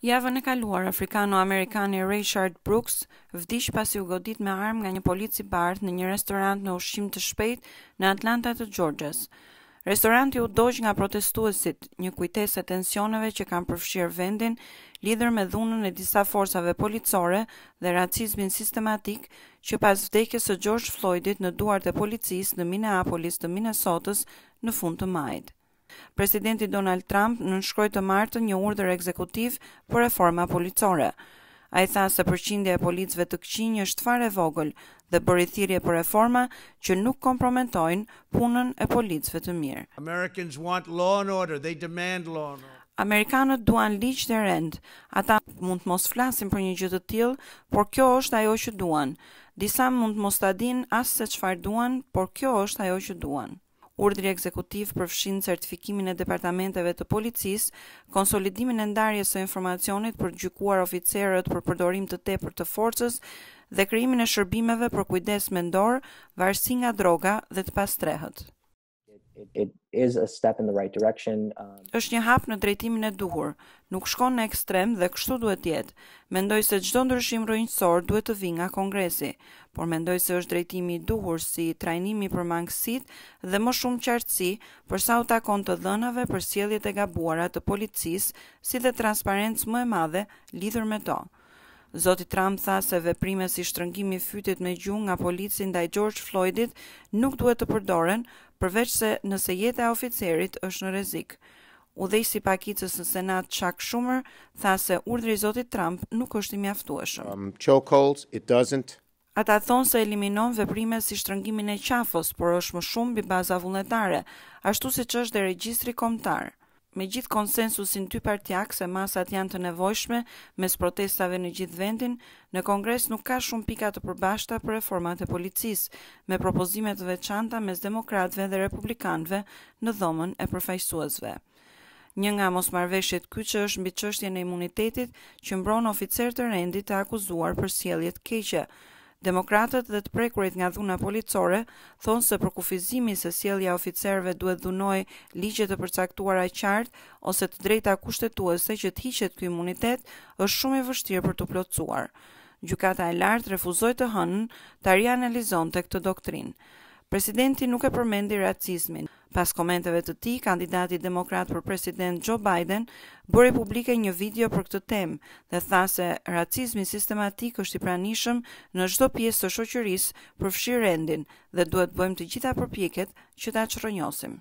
Javën e kaluar, afrikano-amerikani Richard Brooks vdish pasi u godit me armë nga një polici bardh në një restorant në ushqim të shpejt në Atlanta të Georges. Restoranti u dojsh nga protestuesit, një kujtes e tensioneve që kam përfshirë vendin, lidhër me dhunën e disa forsave policore dhe racizmin sistematik që pas vdekjes së George Floydit në duart e policis në Minneapolis të Minnesota në fund të majtë. Presidenti Donald Trump në nënshkroi të martën një urdhër ekzekutiv për reforma policore. A i tha se përqindje e policve të këqinj është fare e vogël dhe bëri thirje për reforma që nuk kompromentojnë punën e policve të mirë. Americans want law and order, they demand law and order. Amerikanët duan ligj dhe rend. Ata mund të mos flasin për një gjë të tillë, por kjo është ajo që duan. Disa mund të mos ta dinë as se çfarë duan, por kjo është ajo që duan urdhri ekzekutiv përfshin certifikimin e departamenteve të policisë, konsolidimin e ndarjes së informacionit për gjykuar oficerët për përdorim të tepërt të forcës dhe krijimin e shërbimeve për kujdes mendor, varësi nga droga dhe të pastrehet. It is a step in the right direction. Um, është një hap në drejtimin e duhur. Nuk shkon në ekstrem dhe kështu duhet të jetë. Mendoj se çdo ndryshim rruhijsor duhet të vijë nga Kongresi, por mendoj se është drejtimi i duhur si trajnimi për mangësit dhe më shumë qartësi për sa u takon të dhënave për sjelljet e gabuara të policisë, si dhe transparencë më e madhe lidhur me to. Zoti Trump tha se veprime si shtrëngimi i fytit me gjung nga polici ndaj George Floydit nuk duhet të përdoren, përveç se nëse jeta e oficerit është në rrezik. Udhëheqësi i pakicës në Senat Chuck Schumer tha se urdhri i Zotit Trump nuk është i mjaftueshëm. Um, it doesn't Ata thonë se eliminon veprime si shtrëngimin e qafës, por është më shumë bi baza vullnetare, ashtu si që është dhe registri komtarë me gjithë konsensusin ty partjak se masat janë të nevojshme mes protestave në gjithë vendin, në Kongres nuk ka shumë pika të përbashta për reformat e policis, me propozimet të veçanta mes demokratve dhe republikanve në dhomën e përfajsuazve. Një nga mos marveshjet kyqë është mbi qështje në imunitetit që mbron oficer të rendit të akuzuar për sieljet keqë, Demokratët dhe të prekurit nga dhuna policore thonë se për kufizimi se sjellja oficerëve duhet dhunoj ligje të përcaktuara qartë ose të drejta kushtetuese që të hiqet ky imunitet është shumë e vështirë për të plotësuar. Gjykata e lartë refuzoi të hënë, ta rianalizonte këtë doktrinë. Presidenti nuk e përmendi racizmin. Pas komenteve të tij, kandidati demokrat për president Joe Biden bëri publike një video për këtë temë dhe tha se racizmi sistematik është i pranishëm në çdo pjesë të shoqërisë, përfshirë rendin dhe duhet bëjmë të gjitha përpjekjet që ta çrronjosim.